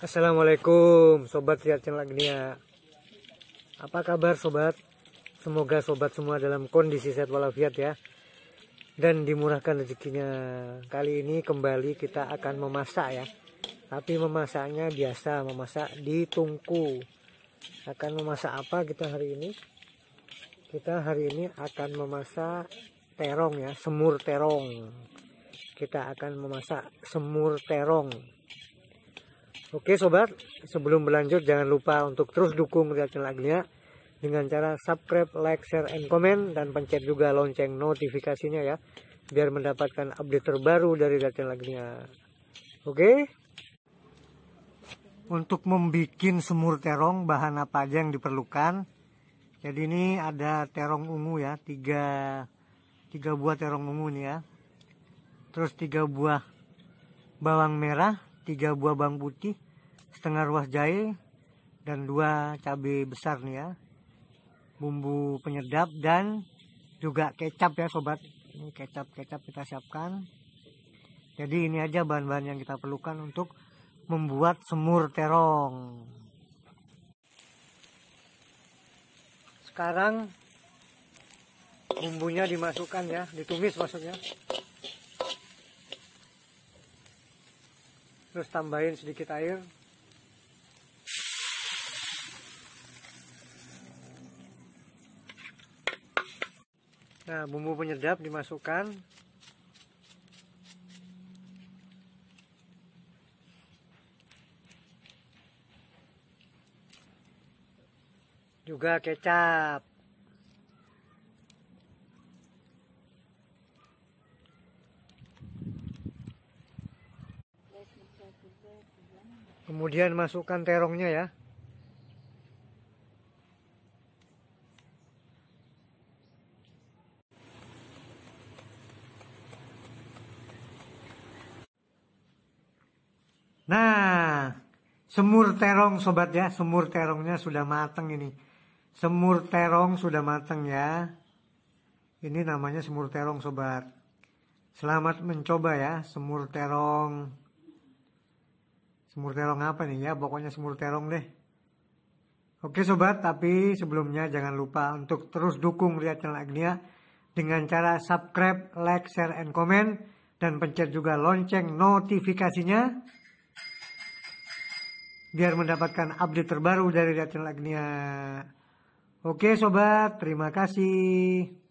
Assalamualaikum Sobat Sehat Channel Agnia Apa kabar Sobat? Semoga Sobat semua dalam kondisi sehat walafiat ya Dan dimurahkan rezekinya Kali ini kembali kita akan memasak ya Tapi memasaknya biasa Memasak di tungku Akan memasak apa kita hari ini? Kita hari ini akan memasak terong ya Semur terong Kita akan memasak semur terong Oke sobat, sebelum berlanjut jangan lupa untuk terus dukung Real Channel Agnia dengan cara subscribe, like, share, and comment dan pencet juga lonceng notifikasinya ya biar mendapatkan update terbaru dari Real Channel Agnia. Oke? Untuk membuat semur terong bahan apa aja yang diperlukan? Jadi ini ada terong ungu ya, tiga, tiga buah terong ungu nih ya. Terus tiga buah bawang merah, tiga buah bawang putih setengah ruas jahe dan dua cabai besar nih ya bumbu penyedap dan juga kecap ya sobat ini kecap kecap kita siapkan jadi ini aja bahan-bahan yang kita perlukan untuk membuat semur terong sekarang bumbunya dimasukkan ya ditumis maksudnya terus tambahin sedikit air nah bumbu penyedap dimasukkan juga kecap kemudian masukkan terongnya ya Nah, semur terong sobat ya, semur terongnya sudah matang ini. Semur terong sudah matang ya. Ini namanya semur terong sobat. Selamat mencoba ya, semur terong semur terong apa nih ya pokoknya semur terong deh oke sobat tapi sebelumnya jangan lupa untuk terus dukung Ria channel Agnia ya dengan cara subscribe like share and comment dan pencet juga lonceng notifikasinya biar mendapatkan update terbaru dari Ria Channel Agnia. Ya. Oke sobat, terima kasih.